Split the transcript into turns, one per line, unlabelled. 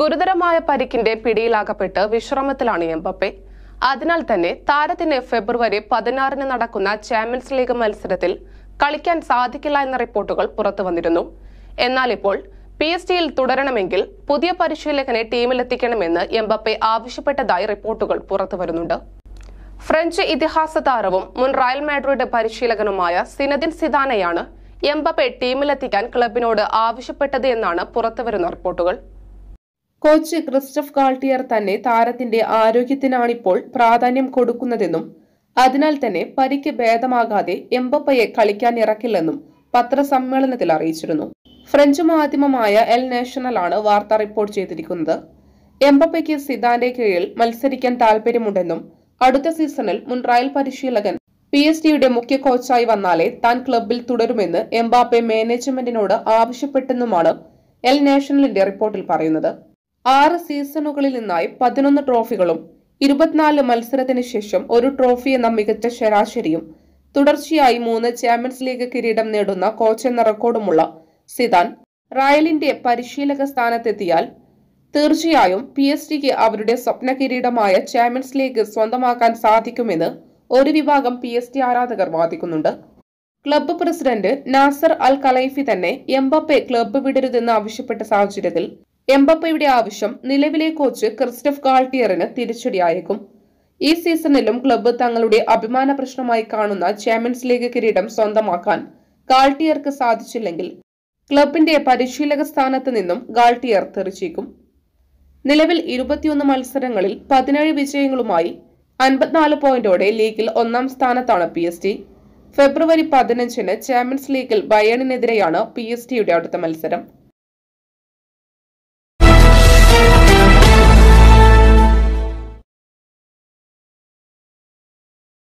ഗുരുതരമായ പരിക്കിന്റെ പിടിയിലാകപ്പെട്ട് വിശ്രമത്തിലാണ് എംബപ്പെ അതിനാൽ തന്നെ താരത്തിന് ഫെബ്രുവരി പതിനാറിന് നടക്കുന്ന ചാമ്പ്യൻസ് ലീഗ് മത്സരത്തിൽ കളിക്കാൻ സാധിക്കില്ല എന്ന റിപ്പോർട്ടുകൾ പുറത്തു വന്നിരുന്നു എന്നാൽ ഇപ്പോൾ പി എസ് ടിയിൽ തുടരണമെങ്കിൽ പുതിയ പരിശീലകനെ ടീമിലെത്തിക്കണമെന്ന് എംബപ്പെ ആവശ്യപ്പെട്ടതായി റിപ്പോർട്ടുകൾ പുറത്തു വരുന്നുണ്ട് ഫ്രഞ്ച് ഇതിഹാസ താരവും മുൻ റയൽ മാഡ്രിഡ് പരിശീലകനുമായ സിനദിൻ സിദാനയാണ് എംബപ്പെ ടീമിലെത്തിക്കാൻ ക്ലബിനോട് ആവശ്യപ്പെട്ടത് എന്നാണ് പുറത്തുവരുന്ന റിപ്പോർട്ടുകൾ കോച്ച് ക്രിസ്റ്റഫ് കാൾട്ടിയർ തന്നെ താരത്തിന്റെ ആരോഗ്യത്തിനാണിപ്പോൾ പ്രാധാന്യം കൊടുക്കുന്നതെന്നും അതിനാൽ തന്നെ പരിക്ക് ഭേദമാകാതെ എംബപ്പയെ കളിക്കാൻ ഇറക്കില്ലെന്നും പത്രസമ്മേളനത്തിൽ അറിയിച്ചിരുന്നു ഫ്രഞ്ച് മാധ്യമമായ എൽ ആണ് വാർത്ത റിപ്പോർട്ട് ചെയ്തിരിക്കുന്നത് എംബപ്പയ്ക്ക് സിദാന്റെ കീഴിൽ മത്സരിക്കാൻ താൽപര്യമുണ്ടെന്നും അടുത്ത സീസണിൽ മുൻ റയൽ പരിശീലകൻ പി എസ് ടിയുടെ മുഖ്യ കോച്ചായി വന്നാലേ താൻ ക്ലബിൽ തുടരുമെന്ന് എംബാപ്പെ മാനേജ്മെന്റിനോട് ആവശ്യപ്പെട്ടെന്നുമാണ് എൽ നാഷണലിന്റെ റിപ്പോർട്ടിൽ പറയുന്നത് ആറ് സീസണുകളിൽ നിന്നായി പതിനൊന്ന് ട്രോഫികളും ഇരുപത്തിനാല് മത്സരത്തിന് ശേഷം ഒരു ട്രോഫി എന്ന മികച്ച ശരാശരിയും തുടർച്ചയായി മൂന്ന് ചാമ്പ്യൻസ് ലീഗ് കിരീടം നേടുന്ന കോച്ച് എന്ന റെക്കോർഡുമുള്ള സിദാൻ റയലിന്റെ പരിശീലക സ്ഥാനത്തെത്തിയാൽ തീർച്ചയായും പി എസ് ഡിക്ക് അവരുടെ സ്വപ്ന കിരീടമായ ചാമ്പ്യൻസ് ലീഗ് സ്വന്തമാക്കാൻ സാധിക്കുമെന്ന് ഒരു വിഭാഗം പി എസ് ഡി ആരാധകർ വാദിക്കുന്നുണ്ട് club president Nasser Al Khelaifi തന്നെ എംബപ്പെ ക്ലബ്ബ് വിടരുതെന്ന് ആവശ്യപ്പെട്ട സാഹചര്യത്തിൽ എംബപ്പയുടെ ആവശ്യം നിലവിലെ കോച്ച് ക്രിസ്റ്റഫ് കാൾട്ടിയറിന് തിരിച്ചടിയായേക്കും ഈ സീസണിലും ക്ലബ്ബ് തങ്ങളുടെ അഭിമാന പ്രശ്നമായി കാണുന്ന ചാമ്പ്യൻസ് ലീഗ് കിരീടം സ്വന്തമാക്കാൻ കാൾട്ടിയർക്ക് സാധിച്ചില്ലെങ്കിൽ ക്ലബിന്റെ പരിശീലക സ്ഥാനത്ത് നിന്നും ഗാൾട്ടിയർ തെറിച്ചേക്കും നിലവിൽ ഇരുപത്തിയൊന്ന് മത്സരങ്ങളിൽ പതിനേഴ് വിജയങ്ങളുമായി അൻപത്തിനാല് പോയിന്റോടെ ലീഗിൽ ഒന്നാം സ്ഥാനത്താണ് പി എസ് ടി ഫെബ്രുവരി പതിനഞ്ചിന് ചാമ്പ്യൻസ് ലീഗിൽ ബയണിനെതിരെയാണ് പി എസ് ടിയുടെ അടുത്ത മത്സരം